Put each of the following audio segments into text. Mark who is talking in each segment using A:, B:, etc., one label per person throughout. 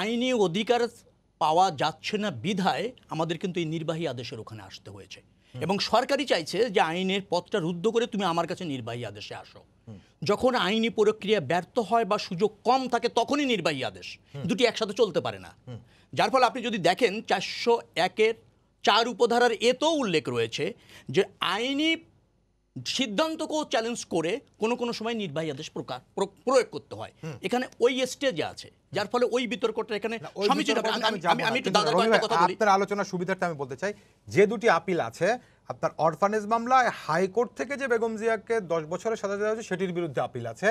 A: আইনি অধিকার পাওয়া যাচ্ছে না বিধায় আমাদের কিন্তু এই নির্বাহী আদেশের ওখানে আসতে হয়েছে এবং সরকারই চাইছে যে আইনের পথটা রুদ্ধ করে তুমি আমার কাছে নির্বাহী আদেশে আসো যখন আইনি প্রক্রিয়া ব্যর্থ হয় বা সুযোগ কম থাকে তখনই নির্বাহী আদেশ দুটি একসাথে চলতে পারে না যার ফলে আপনি যদি দেখেন চারশো একের চার উপধারার এতেও উল্লেখ রয়েছে যে আইনি সিদ্ধান্তকেও চ্যালেঞ্জ করে কোনো কোনো সময় নির্বাহী আদেশ প্রকার প্রয়োগ করতে হয় এখানে ওই স্টেজে আছে যার ফলে ওই বিতর্কটা এখানে
B: আপনার আলোচনার সুবিধাটা আমি বলতে চাই যে দুটি আপিল আছে আপনার অরফানেজ মামলায় হাইকোর্ট থেকে যে বেগম জিয়াকে দশ বছরের সাজা দেওয়া হয়েছে সেটির বিরুদ্ধে আপিল আছে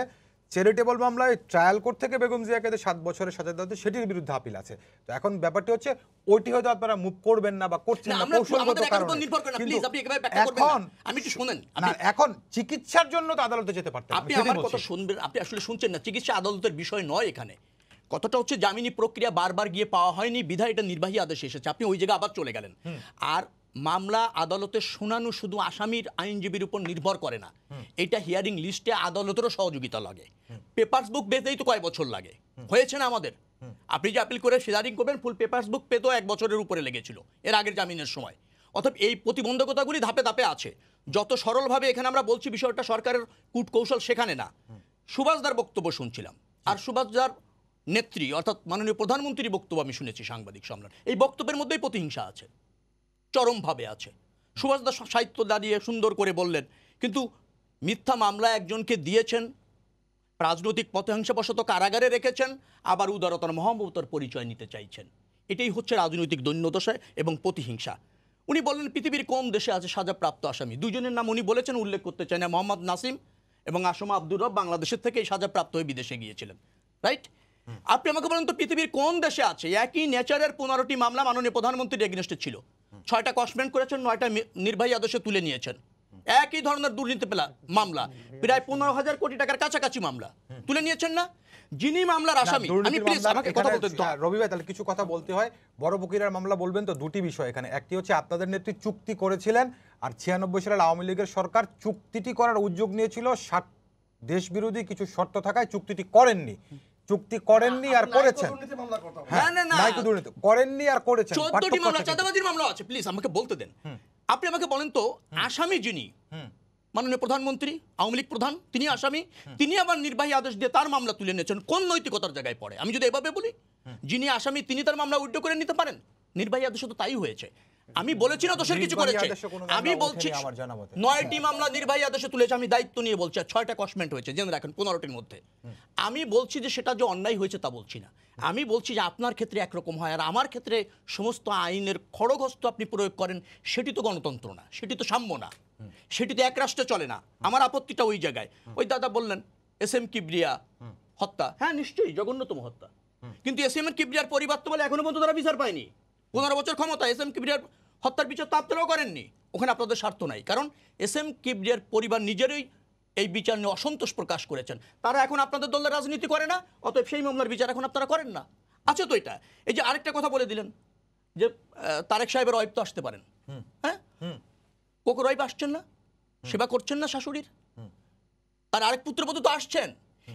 B: চ্যারিটেবল মামলায় ট্রায়াল কোর্ট থেকে বেগম জিয়াকে যে সাত বছরের সাজা দেওয়া সেটির বিরুদ্ধে আপিল আছে তো এখন ব্যাপারটি হচ্ছে ওইটি হয়তো আপনারা মুভ করবেন না বা করছেন না কৌশলগত এখন
A: আমি একটু শুনেন এখন চিকিৎসার জন্য তো আদালতে যেতে পারতেন আপনি আমার কথা শুনবেন আপনি আসলে শুনছেন না চিকিৎসা আদালতের বিষয় নয় এখানে কতটা হচ্ছে জামিনী প্রক্রিয়া বারবার গিয়ে পাওয়া হয়নি বিধায় এটা নির্বাহী আদেশ এসেছে আপনি ওই জায়গায় আবার চলে গেলেন আর মামলা আদালতে শোনানো শুধু আসামির আইনজীবীর উপর নির্ভর করে না এটা হিয়ারিং লিস্টে আদালতেরও সহযোগিতা লাগে পেপার্স বুক পেতেই তো কয়েক বছর লাগে হয়েছে না আমাদের আপনি যে আপিল করে হিয়ারিং করবেন ফুল পেপার্স বুক পেতেও এক বছরের উপরে লেগেছিল এর আগের জামিনের সময় অর্থাৎ এই প্রতিবন্ধকতাগুলি ধাপে ধাপে আছে যত সরলভাবে এখানে আমরা বলছি বিষয়টা সরকারের কৌশল সেখানে না সুভাষদার বক্তব্য শুনছিলাম আর সুভাষদার নেত্রী অর্থাৎ মাননীয় প্রধানমন্ত্রীর বক্তব্য আমি শুনেছি সাংবাদিক সম্মেলন এই বক্তব্যের মধ্যেই প্রতিহিংসা আছে চরমভাবে আছে সুভাষ দাস সাহিত্য দাঁড়িয়ে সুন্দর করে বললেন কিন্তু মিথ্যা মামলা একজনকে দিয়েছেন রাজনৈতিক পথহিংসাবশত কারাগারে রেখেছেন আবার উদারতার মহামতার পরিচয় নিতে চাইছেন এটাই হচ্ছে রাজনৈতিক দৈন্যদশা এবং প্রতিহিংসা উনি বললেন পৃথিবীর কোন দেশে আছে সাজাপ্রাপ্ত আসামি দুজনের নাম উনি বলেছেন উল্লেখ করতে চাই না মোহাম্মদ নাসিম এবং আসমা আব্দুর রব বাংলাদেশের থেকে এই সাজাপ্রাপ্ত হয়ে বিদেশে গিয়েছিলেন রাইট আপনি আমাকে বলেন তো পৃথিবীর কোন দেশে আছে একই নেচারের পনেরোটি মামলা মাননীয় প্রধানমন্ত্রীর এগেনস্টে ছিল ছয়টা কসমেন্ট করেছেন নয়টা নির্বাহী আদর্শে তুলে নিয়েছেন একই ধরনের দুর্নীতি পেলা মামলা প্রায় পনেরো হাজার কোটি টাকার কাছাকাছি মামলা তুলে নিয়েছেন না যিনি মামলার আসামি আমি প্লিজ আমাকে কথা বলতে
B: দাও রবি ভাই তাহলে কিছু কথা বলতে হয় বড় বকিরার মামলা বলবেন তো দুটি বিষয় এখানে একটি হচ্ছে আপনাদের নেত্রী চুক্তি করেছিলেন আর ছিয়ানব্বই সালের আওয়ামী লীগের সরকার চুক্তিটি করার উদ্যোগ নিয়েছিল ষাট দেশবিরোধী কিছু শর্ত থাকায় চুক্তিটি করেননি চুক্তি করেননি আর করেছেন হ্যাঁ, করেননি আর করেছেন চাঁদাবাজির
A: মামলা আছে প্লিজ আমাকে বলতে দেন আপনি আমাকে বলেন তো আসামি যিনি মাননীয় প্রধানমন্ত্রী আওয়ামী লীগ প্রধান তিনি আসামি তিনি আবার নির্বাহী আদেশ দিয়ে তার মামলা তুলে নিয়েছেন কোন নৈতিকতার জায়গায় পড়ে আমি যদি এভাবে বলি যিনি আসামি তিনি তার মামলা উইড্রো করে নিতে পারেন নির্বাহী আদেশ তো তাই হয়েছে আমি বলেছি না দোষের কিছু করেছে আমি বলছি নয়টি হ্যাঁ। মামলা নির্বাহী আদেশে তুলেছে আমি দায়িত্ব নিয়ে বলছি আর ছয়টা কসমেন্ট হয়েছে জেনে রাখেন পনেরোটির মধ্যে আমি বলছি যে সেটা যে অন্যায় হয়েছে তা বলছি না আমি বলছি যে আপনার ক্ষেত্রে একরকম হয় আর আমার ক্ষেত্রে সমস্ত আইনের খড়গস্ত আপনি প্রয়োগ করেন সেটি তো গণতন্ত্র না সেটি তো সাম্য না সেটি তো এক রাষ্ট্রে চলে না আমার আপত্তিটা ওই জায়গায় ওই দাদা বললেন এস এম কিবরিয়া হত্যা হ্যাঁ নিশ্চয়ই জঘন্যতম হত্যা কিন্তু এস এম এর কিবরিয়ার পরিবার তো বলে এখনো পর্যন্ত তারা বিচার পায়নি পনেরো বছর ক্ষমতা এস এম কিবরিয়ার হত্যার বিচার তো আপনারাও করেননি ওখানে আপনাদের স্বার্থ নাই কারণ এস এম কিবরিয়ার পরিবার নিজেরই এই বিচার নিয়ে অসন্তোষ প্রকাশ করেছেন তারা এখন আপনাদের দলের রাজনীতি করে না অতএব সেই মামলার বিচার এখন আপনারা করেন না আছে তো এটা এই যে আরেকটা কথা বলে দিলেন যে তারেক সাহেবের অয়ব তো আসতে পারেন হ্যাঁ কোকর অয়ব আসছেন না সেবা করছেন না শাশুড়ির আর আরেক পুত্রপতি তো আসছেন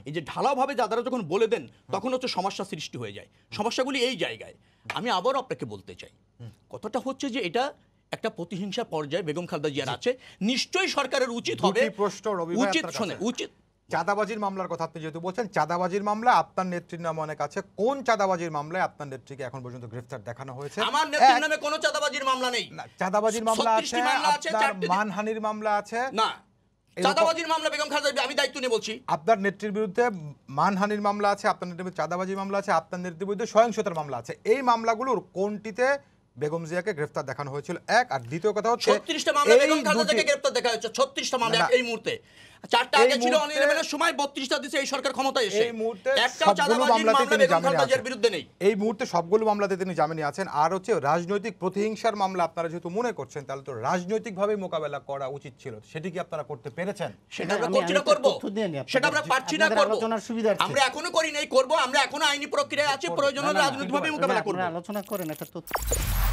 A: এই যে ঢালাওভাবে দাদারা যখন বলে দেন তখন হচ্ছে সমস্যা সৃষ্টি হয়ে যায় সমস্যাগুলি এই জায়গায় আমি আবারও আপনাকে বলতে চাই কথাটা হচ্ছে যে এটা একটা প্রতিহিংসা পর্যায়ে বেগম খালদা জিয়ার আছে নিশ্চয়ই সরকারের উচিত হবে উচিত শোনে উচিত
B: চাঁদাবাজির মামলার কথা আপনি যেহেতু বলছেন চাঁদাবাজির মামলা আপনার নেত্রীর নামে অনেক আছে কোন চাঁদাবাজির মামলায় আপনার নেত্রীকে এখন পর্যন্ত গ্রেফতার দেখানো হয়েছে আমার নেত্রীর
A: নামে কোনো চাঁদাবাজির মামলা নেই চাঁদাবাজির মামলা আছে আপনার
B: মানহানির মামলা আছে না চাঁদাবাজির মামলা
A: বেগম খালেদা আমি দায়িত্ব
B: নিয়ে বলছি আপনার নেত্রীর বিরুদ্ধে মানহানির মামলা আছে আপনার নেত্রীর চাঁদাবাজির মামলা আছে আপনার নেত্রীর বিরুদ্ধে মামলা আছে এই মামলাগুলোর কোনটিতে বেগম জিয়াকে গ্রেফতার দেখানো হয়েছিল এক আর দ্বিতীয় কথা
A: হচ্ছে মামলা বেগম খালেদাকে গ্রেফতার দেখা হয়েছে মামলা এই মুহূর্তে চারটা আগে ছিল অনিল সময় এই সরকার ক্ষমতায় এসে এই মুহূর্তে বিরুদ্ধে নেই
B: এই মুহূর্তে সবগুলো মামলাতে তিনি জামিনে আছেন আর হচ্ছে রাজনৈতিক প্রতিহিংসার মামলা আপনারা যেহেতু মনে করছেন তাহলে তো রাজনৈতিকভাবে মোকাবেলা করা উচিত ছিল সেটি কি আপনারা করতে পেরেছেন সেটা আমরা করছি না করব
A: সেটা আমরা পারছি না আমরা এখনো করি নাই আমরা এখনো আইনি প্রক্রিয়ায় আছি প্রয়োজনে রাজনৈতিকভাবে মোকাবেলা আলোচনা করেন একটা তথ্য